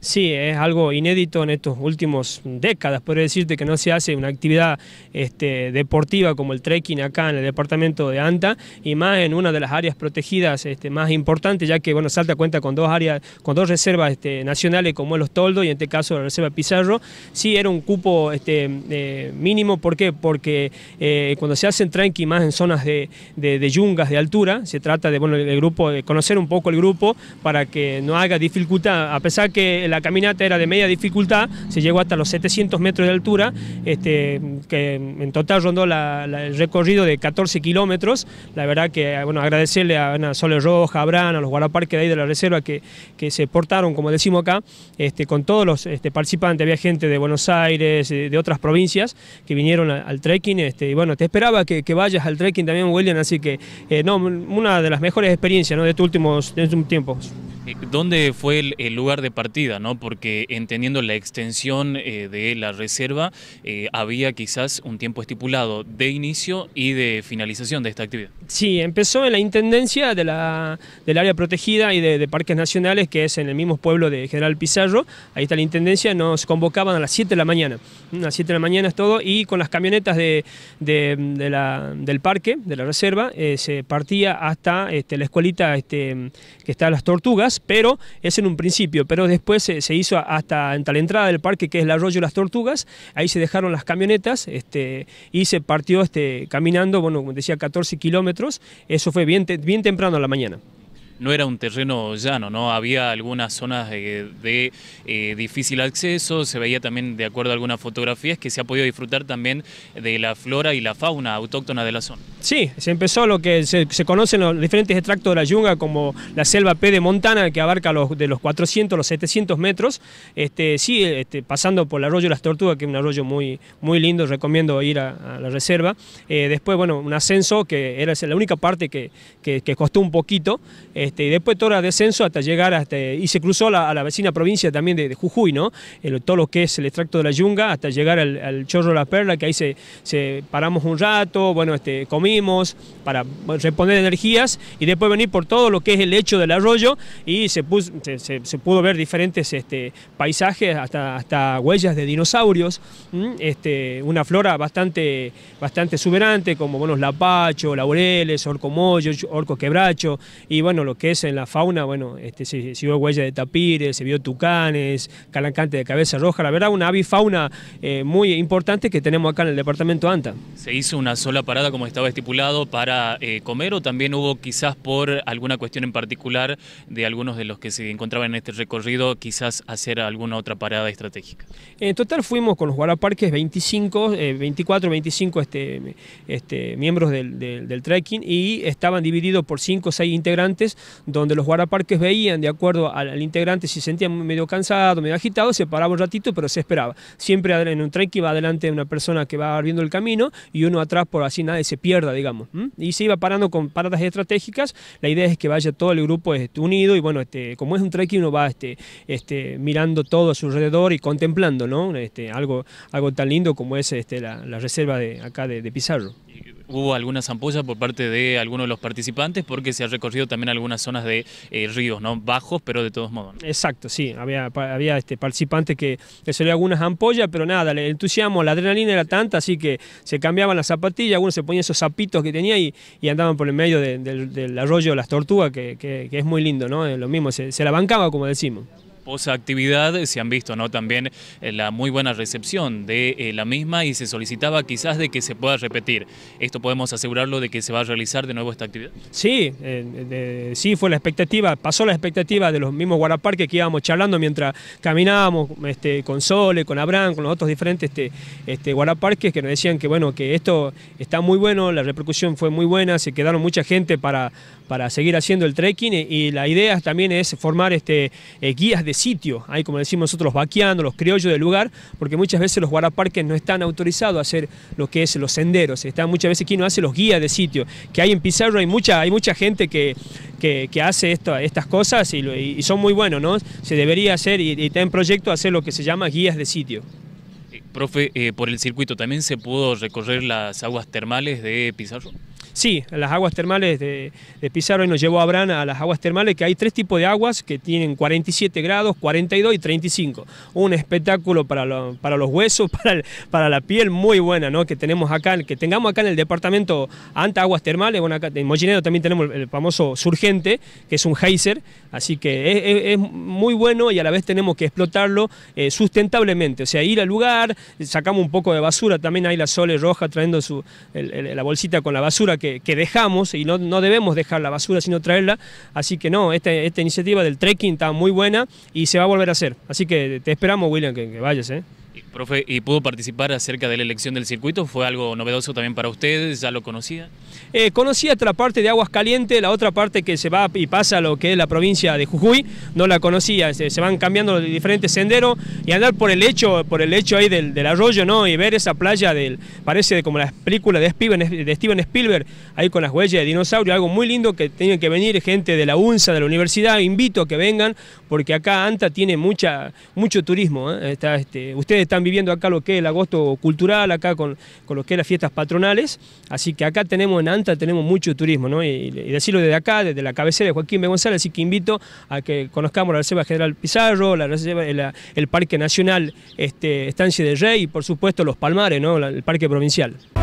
Sí, es algo inédito en estos últimos décadas, puedo decirte que no se hace una actividad este, deportiva como el trekking acá en el departamento de Anta y más en una de las áreas protegidas este, más importantes, ya que bueno, Salta cuenta con dos áreas, con dos reservas este, nacionales como Los Toldos y en este caso la Reserva Pizarro. Sí, era un cupo eh, mínimo, ¿por qué? Porque eh, cuando se hacen trekking más en zonas de, de, yungas de altura, se trata de bueno, el grupo, de conocer un poco el grupo para que no haga dificultad, a pesar que la caminata era de media dificultad, se llegó hasta los 700 metros de altura, este, que en total rondó el recorrido de 14 kilómetros. La verdad que, bueno, agradecerle a Ana Sole Roja, a Abraham, a los guardaparques de ahí de la reserva que, que se portaron, como decimos acá, este, con todos los este, participantes. Había gente de Buenos Aires, de, otras provincias que vinieron al trekking. Este, y bueno, te esperaba que, vayas al trekking también, William, así que, eh, no, una de las mejores experiencias ¿no? de, tu últimos, de eh, ¿Dónde fue el, lugar de partida? ¿no? Porque entendiendo la extensión eh, de la reserva, eh, había quizás un tiempo estipulado de inicio y de finalización de esta actividad. Sí, empezó en la Intendencia del área protegida y de, Parques Nacionales, que es en el mismo pueblo de General Pizarro. Ahí está la Intendencia, nos convocaban a las 7 de la mañana. A las 7 de la mañana es todo, y con las camionetas del parque, de la reserva, se partía hasta este, la escuelita este, que está a las tortugas pero es en un principio, pero después eh, se, hizo hasta, la entrada del parque que es el Arroyo las Tortugas, ahí se dejaron las camionetas este, y se partió este, caminando, bueno, como decía, 14 kilómetros, eso fue bien, bien temprano a la mañana no era un terreno llano, ¿no? Había algunas zonas de, eh, difícil acceso, se veía también, de acuerdo a algunas fotografías, que se ha podido disfrutar también de la flora y la fauna autóctona de la zona. Sí, se empezó lo que se, conocen los diferentes extractos de la yunga, como la selva P de Montana, que abarca los, de los 400 los 700 metros, este, sí, este, pasando por el arroyo las tortugas, que es un arroyo muy, muy lindo, recomiendo ir a, la reserva. Eh, después, bueno, un ascenso, que era la única parte que, costó un poquito. Este, y después todo era descenso hasta llegar hasta, y se cruzó a la vecina provincia también de, Jujuy, ¿no? todo lo que es el extracto de la yunga hasta llegar al, Chorro de la Perla, que ahí se, paramos un rato, bueno, este, comimos para reponer energías y después venir por todo lo que es el lecho del arroyo y se, pudo ver diferentes este, paisajes, hasta, hasta huellas de dinosaurios, una flora bastante, bastante exuberante como, bueno, lapacho, laureles, orco mollo, orco quebracho y bueno, lo que es en la fauna, bueno, este, se, vio huella de tapires, se vio tucanes, ...calancante de cabeza roja, la verdad una avifauna eh, muy importante que tenemos acá en el departamento ANTA. ¿Se hizo una sola parada como estaba estipulado para eh, comer o también hubo quizás por alguna cuestión en particular de algunos de los que se encontraban en este recorrido quizás hacer alguna otra parada estratégica? En total fuimos con los guaraparques 25, 24, 25 este, miembros del, del trekking y estaban divididos por 5 o 6 integrantes donde los guardaparques veían, de acuerdo al, integrante, si sentía medio cansado, medio agitado, se paraba un ratito, pero se esperaba. Siempre en un trekking va adelante una persona que va abriendo el camino y uno atrás por así nadie se pierda, digamos. Y se iba parando con paradas estratégicas. La idea es que vaya todo el grupo este, unido y bueno, este, como es un trekking uno va este, mirando todo a su alrededor y contemplando, ¿no? algo, algo tan lindo como es la, reserva de acá de Pizarro hubo algunas ampollas por parte de algunos de los participantes porque se ha recorrido también algunas zonas de eh, ríos no bajos, pero de todos modos. Exacto, sí, había, había este, participantes que le salió algunas ampollas, pero nada, el entusiasmo, la adrenalina era tanta, así que se cambiaban las zapatillas, algunos se ponían esos zapitos que tenía y, andaban por el medio del arroyo las tortugas, que, es muy lindo, ¿no? Lo mismo, se, se la bancaba, como decimos sea, actividad eh, se han visto ¿no? también eh, la muy buena recepción de eh, la misma y se solicitaba quizás de que se pueda repetir. ¿Esto podemos asegurarlo de que se va a realizar de nuevo esta actividad? Sí, sí fue la expectativa, pasó la expectativa de los mismos guaraparques que íbamos charlando mientras caminábamos este, con Sole, con Abraham, con los otros diferentes este, este, guaraparques que nos decían que bueno, que esto está muy bueno, la repercusión fue muy buena, se quedaron mucha gente para, para seguir haciendo el trekking y, la idea también es formar este, guías de sitio, hay como decimos nosotros, los los criollos del lugar, porque muchas veces los guaraparques no están autorizados a hacer lo que es los senderos, están muchas veces quien no hace los guías de sitio, que hay en Pizarro hay mucha, hay mucha gente que, que, hace esto, estas cosas y, son muy buenos, ¿no? Se debería hacer y, y está en proyecto hacer lo que se llama guías de sitio. Eh, profe, eh, por el circuito, ¿también se pudo recorrer las aguas termales de Pizarro? Sí, las aguas termales de, Pizarro y nos llevó a Abraham a las aguas termales, que hay tres tipos de aguas que tienen 47 grados, 42 y 35. Un espectáculo para, para los huesos, para, para, la piel muy buena, ¿no? Que tenemos acá, que tengamos acá en el departamento anta aguas termales, bueno, acá en Mollinero también tenemos el famoso surgente, que es un geyser, así que es, muy bueno y a la vez tenemos que explotarlo eh, sustentablemente, o sea, ir al lugar, sacamos un poco de basura, también hay la Sole Roja trayendo su, la bolsita con la basura que que, dejamos y no, no, debemos dejar la basura, sino traerla. Así que no, esta, esta, iniciativa del trekking está muy buena y se va a volver a hacer. Así que te esperamos, William, que, vayas. ¿eh? Profe, ¿y pudo participar acerca de la elección del circuito? ¿Fue algo novedoso también para ustedes? ¿Ya lo conocía? Eh, conocía otra parte de Aguas Calientes, la otra parte que se va y pasa a lo que es la provincia de Jujuy, no la conocía, se, van cambiando los diferentes senderos y andar por el hecho, por el hecho ahí del, arroyo, ¿no? Y ver esa playa del, parece como la película de Steven, Spielberg, ahí con las huellas de dinosaurio, algo muy lindo que tienen que venir gente de la UNSA, de la universidad, invito a que vengan, porque acá ANTA tiene mucha, mucho turismo, ¿eh? este, ustedes están viendo acá lo que es el agosto cultural, acá con, con lo que es las fiestas patronales, así que acá tenemos en Anta, tenemos mucho turismo, ¿no? Y, decirlo desde acá, desde la cabecera de Joaquín B. González, así que invito a que conozcamos la Reserva General Pizarro, la Reserva, el, Parque Nacional este, Estancia del Rey y por supuesto los Palmares, ¿no? el Parque Provincial.